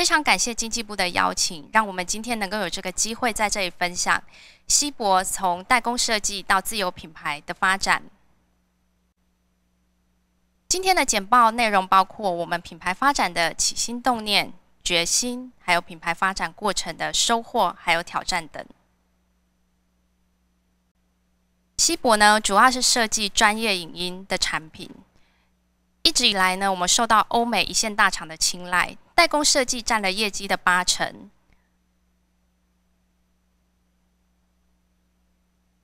非常感谢经济部的邀请，让我们今天能够有这个机会在这里分享希博从代工设计到自有品牌的发展。今天的简报内容包括我们品牌发展的起心动念、决心，还有品牌发展过程的收获还有挑战等。希博呢，主要是设计专业影音的产品。一直以来呢，我们受到欧美一线大厂的青睐，代工设计占了业绩的八成。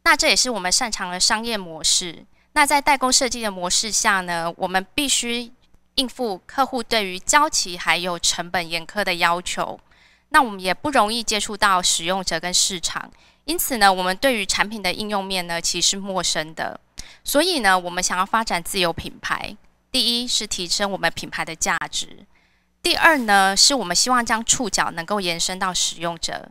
那这也是我们擅长的商业模式。那在代工设计的模式下呢，我们必须应付客户对于交期还有成本严苛的要求。那我们也不容易接触到使用者跟市场，因此呢，我们对于产品的应用面呢，其实陌生的。所以呢，我们想要发展自有品牌。第一是提升我们品牌的价值，第二呢，是我们希望将触角能够延伸到使用者。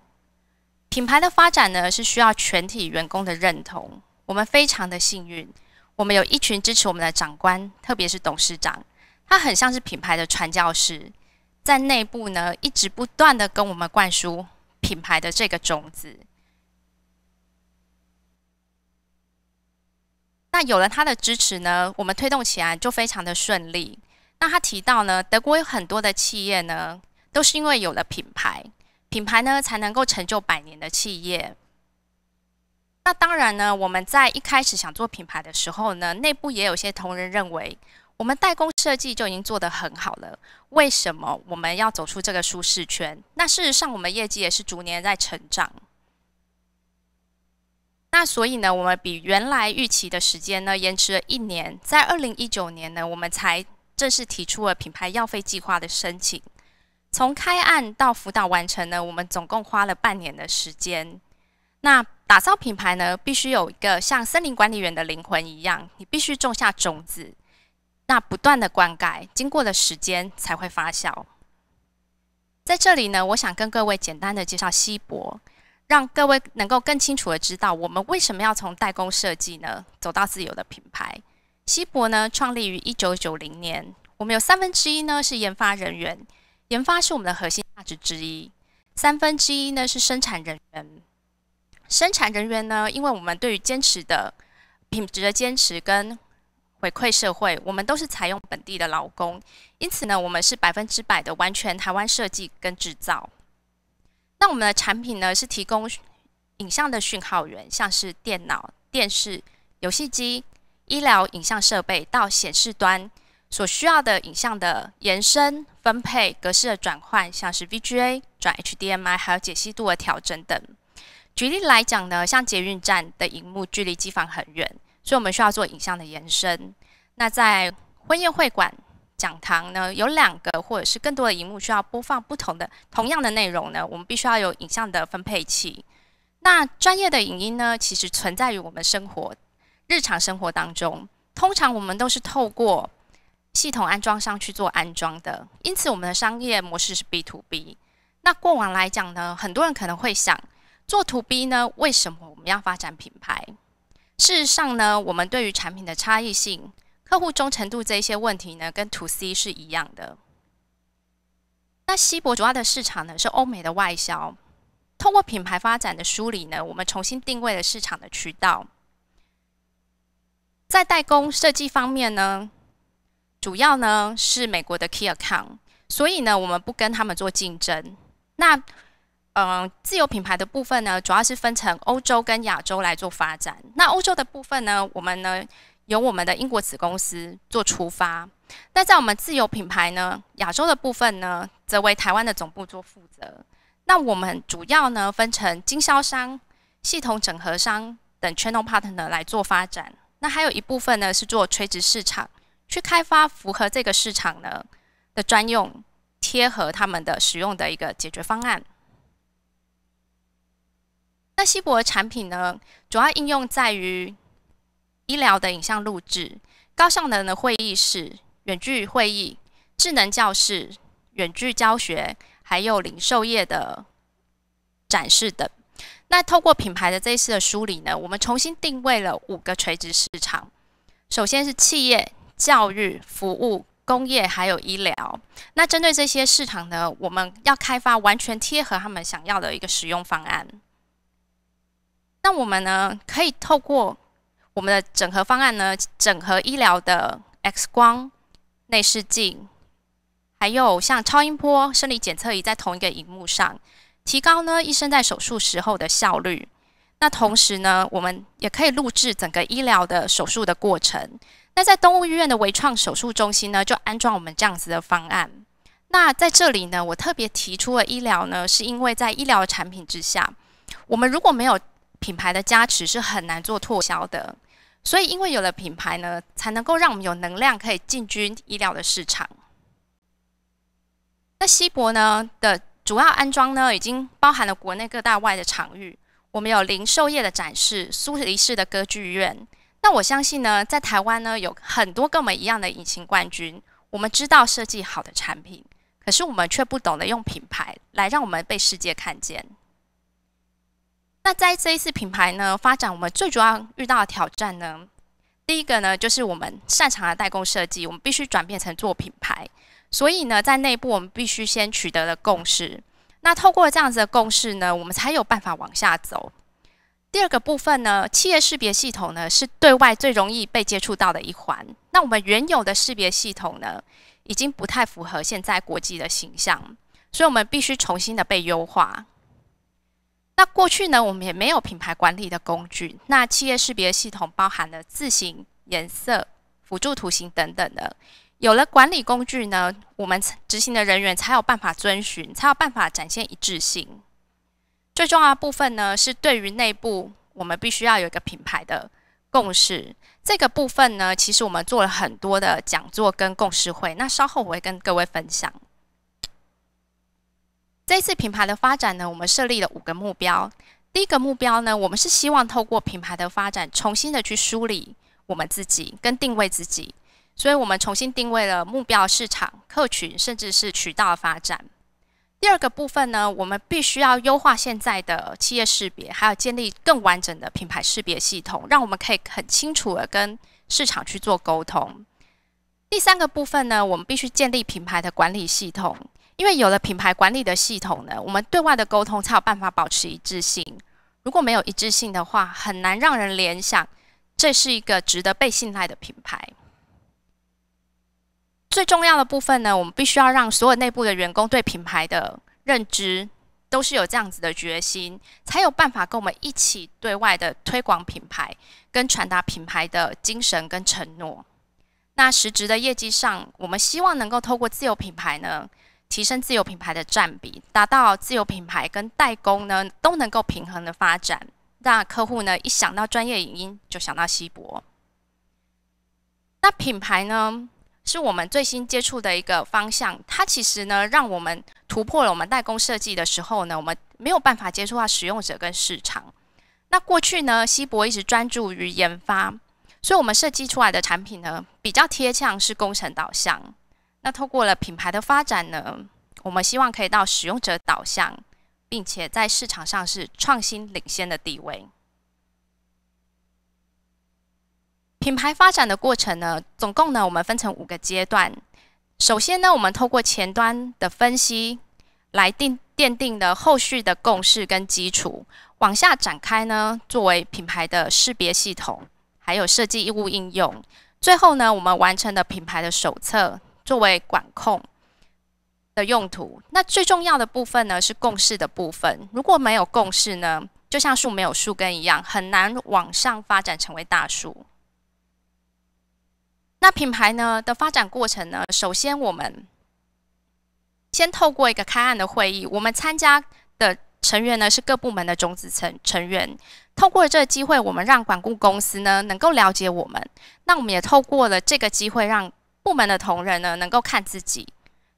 品牌的发展呢，是需要全体员工的认同。我们非常的幸运，我们有一群支持我们的长官，特别是董事长，他很像是品牌的传教士，在内部呢一直不断的跟我们灌输品牌的这个种子。那有了他的支持呢，我们推动起来就非常的顺利。那他提到呢，德国有很多的企业呢，都是因为有了品牌，品牌呢才能够成就百年的企业。那当然呢，我们在一开始想做品牌的时候呢，内部也有些同仁认为，我们代工设计就已经做得很好了，为什么我们要走出这个舒适圈？那事实上，我们业绩也是逐年在成长。那所以呢，我们比原来预期的时间呢，延迟了一年，在二零一九年呢，我们才正式提出了品牌药费计划的申请。从开案到辅导完成呢，我们总共花了半年的时间。那打造品牌呢，必须有一个像森林管理员的灵魂一样，你必须种下种子，那不断的灌溉，经过的时间才会发酵。在这里呢，我想跟各位简单的介绍西博。让各位能够更清楚的知道，我们为什么要从代工设计呢，走到自由的品牌？西博呢，创立于一九九零年，我们有三分之一呢是研发人员，研发是我们的核心价值之一。三分之一呢是生产人员，生产人员呢，因为我们对于坚持的品质的坚持跟回馈社会，我们都是采用本地的劳工，因此呢，我们是百分之百的完全台湾设计跟制造。那我们的产品呢，是提供影像的讯号源，像是电脑、电视、游戏机、医疗影像设备到显示端所需要的影像的延伸、分配、格式的转换，像是 VGA 转 HDMI，还有解析度的调整等。举例来讲呢，像捷运站的荧幕距离机房很远，所以我们需要做影像的延伸。那在婚宴会馆。讲堂呢有两个或者是更多的荧幕需要播放不同的同样的内容呢，我们必须要有影像的分配器。那专业的影音呢，其实存在于我们生活日常生活当中。通常我们都是透过系统安装商去做安装的，因此我们的商业模式是 B to B。那过往来讲呢，很多人可能会想做 to B 呢，为什么我们要发展品牌？事实上呢，我们对于产品的差异性。客户忠诚度这一些问题呢，跟 To C 是一样的。那西博主要的市场呢是欧美的外销，通过品牌发展的梳理呢，我们重新定位了市场的渠道。在代工设计方面呢，主要呢是美国的 Key Account，所以呢我们不跟他们做竞争。那嗯，自有品牌的部分呢，主要是分成欧洲跟亚洲来做发展。那欧洲的部分呢，我们呢。由我们的英国子公司做出发，那在我们自有品牌呢，亚洲的部分呢，则为台湾的总部做负责。那我们主要呢分成经销商、系统整合商等 channel partner 来做发展。那还有一部分呢是做垂直市场，去开发符合这个市场呢的专用、贴合他们的使用的一个解决方案。那西博的产品呢，主要应用在于。医疗的影像录制、高效能的会议室、远距会议、智能教室、远距教学，还有零售业的展示等。那透过品牌的这一次的梳理呢，我们重新定位了五个垂直市场。首先是企业、教育、服务、工业，还有医疗。那针对这些市场呢，我们要开发完全贴合他们想要的一个使用方案。那我们呢，可以透过。我们的整合方案呢，整合医疗的 X 光、内视镜，还有像超音波、生理检测仪在同一个荧幕上，提高呢医生在手术时候的效率。那同时呢，我们也可以录制整个医疗的手术的过程。那在动物医院的微创手术中心呢，就安装我们这样子的方案。那在这里呢，我特别提出了医疗呢，是因为在医疗产品之下，我们如果没有。品牌的加持是很难做拓销的，所以因为有了品牌呢，才能够让我们有能量可以进军医疗的市场。那西博呢的主要安装呢，已经包含了国内各大外的场域，我们有零售业的展示，苏黎世的歌剧院。那我相信呢，在台湾呢，有很多跟我们一样的隐形冠军。我们知道设计好的产品，可是我们却不懂得用品牌来让我们被世界看见。那在这一次品牌呢发展，我们最主要遇到的挑战呢，第一个呢就是我们擅长的代工设计，我们必须转变成做品牌，所以呢在内部我们必须先取得了共识。那透过这样子的共识呢，我们才有办法往下走。第二个部分呢，企业识别系统呢是对外最容易被接触到的一环。那我们原有的识别系统呢，已经不太符合现在国际的形象，所以我们必须重新的被优化。那过去呢，我们也没有品牌管理的工具。那企业识别系统包含了字形、颜色、辅助图形等等的。有了管理工具呢，我们执行的人员才有办法遵循，才有办法展现一致性。最重要部分呢，是对于内部，我们必须要有一个品牌的共识。这个部分呢，其实我们做了很多的讲座跟共识会。那稍后我会跟各位分享。这次品牌的发展呢，我们设立了五个目标。第一个目标呢，我们是希望透过品牌的发展，重新的去梳理我们自己跟定位自己，所以我们重新定位了目标市场、客群，甚至是渠道发展。第二个部分呢，我们必须要优化现在的企业识别，还有建立更完整的品牌识别系统，让我们可以很清楚的跟市场去做沟通。第三个部分呢，我们必须建立品牌的管理系统。因为有了品牌管理的系统呢，我们对外的沟通才有办法保持一致性。如果没有一致性的话，很难让人联想这是一个值得被信赖的品牌。最重要的部分呢，我们必须要让所有内部的员工对品牌的认知都是有这样子的决心，才有办法跟我们一起对外的推广品牌跟传达品牌的精神跟承诺。那实质的业绩上，我们希望能够透过自有品牌呢。提升自有品牌的占比，达到自有品牌跟代工呢都能够平衡的发展，让客户呢一想到专业影音就想到希博。那品牌呢是我们最新接触的一个方向，它其实呢让我们突破了我们代工设计的时候呢，我们没有办法接触到使用者跟市场。那过去呢，希博一直专注于研发，所以我们设计出来的产品呢比较贴向是工程导向。那透过了品牌的发展呢，我们希望可以到使用者导向，并且在市场上是创新领先的地位。品牌发展的过程呢，总共呢我们分成五个阶段。首先呢，我们透过前端的分析来定奠定的后续的共识跟基础，往下展开呢，作为品牌的识别系统，还有设计业务应用。最后呢，我们完成的品牌的手册。作为管控的用途，那最重要的部分呢是共识的部分。如果没有共识呢，就像树没有树根一样，很难往上发展成为大树。那品牌呢的发展过程呢，首先我们先透过一个开案的会议，我们参加的成员呢是各部门的种子成成员。透过这个机会，我们让管顾公司呢能够了解我们，那我们也透过了这个机会让。部门的同仁呢，能够看自己、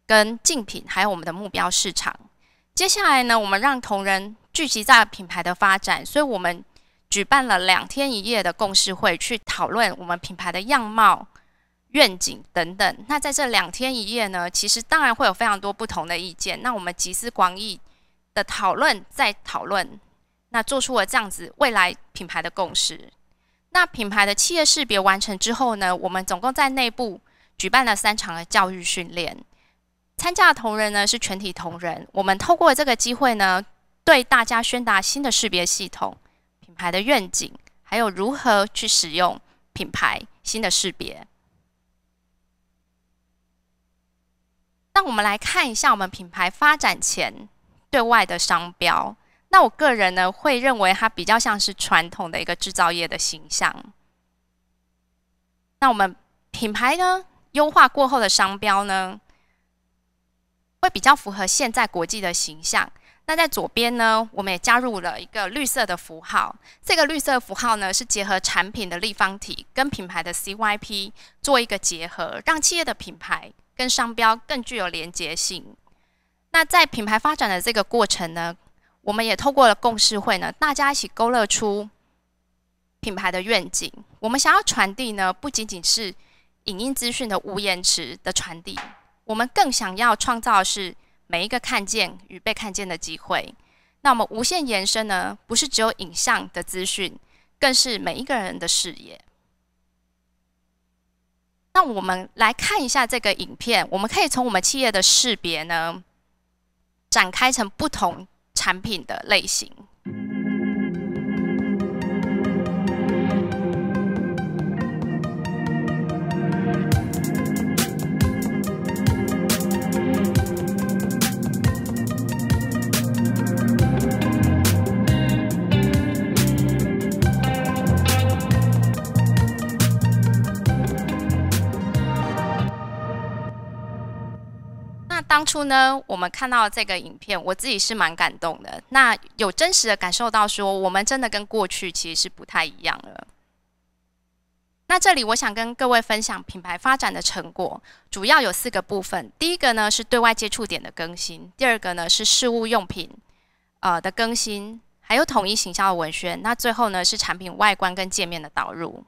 跟竞品，还有我们的目标市场。接下来呢，我们让同仁聚集在品牌的发展，所以我们举办了两天一夜的共识会，去讨论我们品牌的样貌、愿景等等。那在这两天一夜呢，其实当然会有非常多不同的意见。那我们集思广益的讨论，再讨论，那做出了这样子未来品牌的共识。那品牌的企业识别完成之后呢，我们总共在内部。举办了三场的教育训练，参加的同仁呢是全体同仁。我们透过这个机会呢，对大家宣达新的识别系统、品牌的愿景，还有如何去使用品牌新的识别。那我们来看一下我们品牌发展前对外的商标。那我个人呢会认为它比较像是传统的一个制造业的形象。那我们品牌呢？优化过后的商标呢，会比较符合现在国际的形象。那在左边呢，我们也加入了一个绿色的符号。这个绿色符号呢，是结合产品的立方体跟品牌的 CYP 做一个结合，让企业的品牌跟商标更具有连结性。那在品牌发展的这个过程呢，我们也透过了共识会呢，大家一起勾勒出品牌的愿景。我们想要传递呢，不仅仅是。影音资讯的无延迟的传递，我们更想要创造是每一个看见与被看见的机会。那我们无限延伸呢？不是只有影像的资讯，更是每一个人的视野。那我们来看一下这个影片，我们可以从我们企业的识别呢，展开成不同产品的类型。初呢，我们看到这个影片，我自己是蛮感动的。那有真实的感受到，说我们真的跟过去其实是不太一样了。那这里我想跟各位分享品牌发展的成果，主要有四个部分。第一个呢是对外接触点的更新，第二个呢是事物用品呃的更新，还有统一行销的文宣。那最后呢是产品外观跟界面的导入。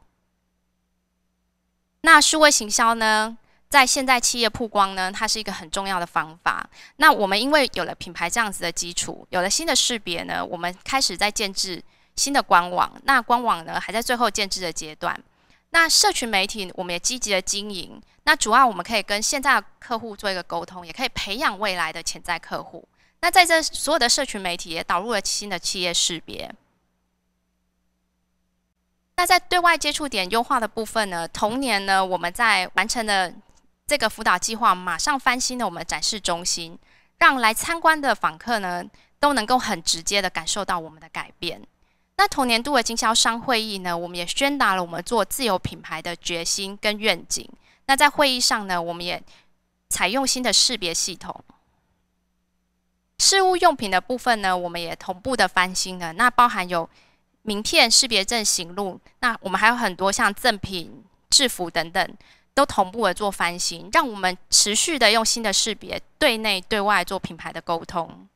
那数位行销呢？在现在企业曝光呢，它是一个很重要的方法。那我们因为有了品牌这样子的基础，有了新的识别呢，我们开始在建制新的官网。那官网呢还在最后建制的阶段。那社群媒体我们也积极的经营。那主要我们可以跟现在的客户做一个沟通，也可以培养未来的潜在客户。那在这所有的社群媒体也导入了新的企业识别。那在对外接触点优化的部分呢，同年呢我们在完成了。这个辅导计划马上翻新了，我们展示中心，让来参观的访客呢都能够很直接的感受到我们的改变。那同年度的经销商会议呢，我们也宣达了我们做自由品牌的决心跟愿景。那在会议上呢，我们也采用新的识别系统。事物用品的部分呢，我们也同步的翻新了，那包含有名片、识别证、行录，那我们还有很多像赠品、制服等等。都同步的做翻新，让我们持续的用新的识别对内对外做品牌的沟通。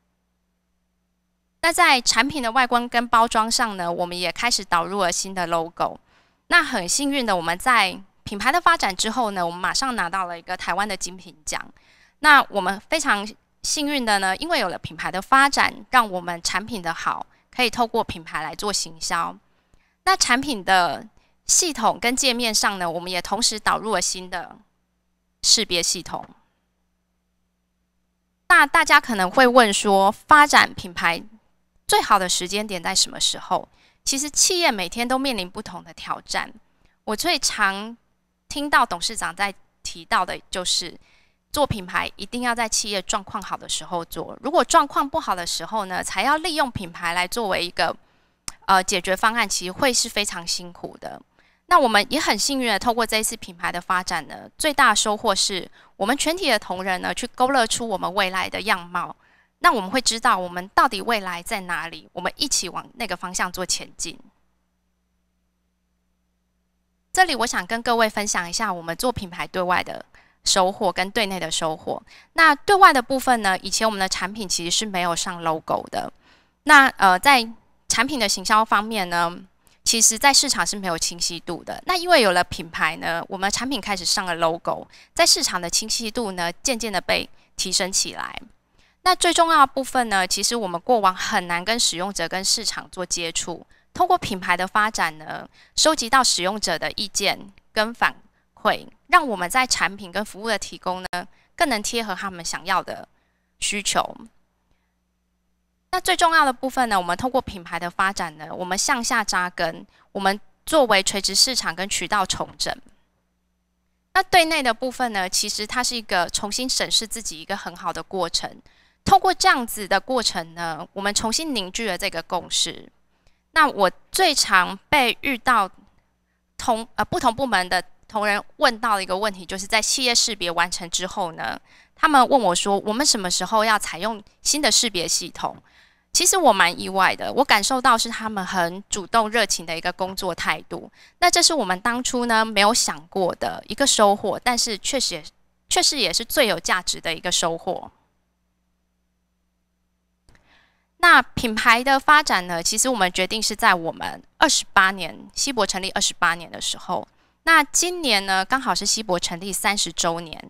那在产品的外观跟包装上呢，我们也开始导入了新的 logo。那很幸运的，我们在品牌的发展之后呢，我们马上拿到了一个台湾的精品奖。那我们非常幸运的呢，因为有了品牌的发展，让我们产品的好可以透过品牌来做行销。那产品的。系统跟界面上呢，我们也同时导入了新的识别系统。那大家可能会问说，发展品牌最好的时间点在什么时候？其实企业每天都面临不同的挑战。我最常听到董事长在提到的就是，做品牌一定要在企业状况好的时候做。如果状况不好的时候呢，才要利用品牌来作为一个呃解决方案，其实会是非常辛苦的。那我们也很幸运的，透过这一次品牌的发展呢，最大收获是我们全体的同仁呢，去勾勒出我们未来的样貌。那我们会知道我们到底未来在哪里，我们一起往那个方向做前进。这里我想跟各位分享一下我们做品牌对外的收获跟对内的收获。那对外的部分呢，以前我们的产品其实是没有上 logo 的。那呃，在产品的行销方面呢？其实，在市场是没有清晰度的。那因为有了品牌呢，我们产品开始上了 logo，在市场的清晰度呢，渐渐的被提升起来。那最重要的部分呢，其实我们过往很难跟使用者、跟市场做接触。通过品牌的发展呢，收集到使用者的意见跟反馈，让我们在产品跟服务的提供呢，更能贴合他们想要的需求。那最重要的部分呢？我们通过品牌的发展呢，我们向下扎根，我们作为垂直市场跟渠道重整。那对内的部分呢，其实它是一个重新审视自己一个很好的过程。通过这样子的过程呢，我们重新凝聚了这个共识。那我最常被遇到同呃不同部门的同仁问到的一个问题，就是在企业识别完成之后呢，他们问我说，我们什么时候要采用新的识别系统？其实我蛮意外的，我感受到是他们很主动、热情的一个工作态度。那这是我们当初呢没有想过的一个收获，但是确实，也确实也是最有价值的一个收获。那品牌的发展呢，其实我们决定是在我们二十八年西博成立二十八年的时候。那今年呢，刚好是西博成立三十周年。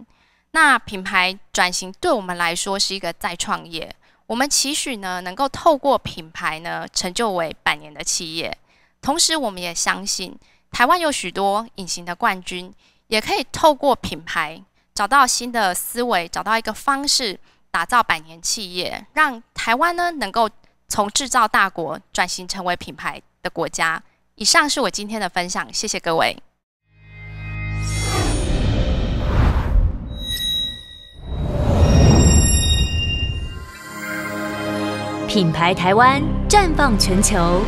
那品牌转型对我们来说是一个再创业。我们期许呢，能够透过品牌呢，成就为百年的企业。同时，我们也相信台湾有许多隐形的冠军，也可以透过品牌找到新的思维，找到一个方式打造百年企业，让台湾呢能够从制造大国转型成为品牌的国家。以上是我今天的分享，谢谢各位。品牌台湾绽放全球。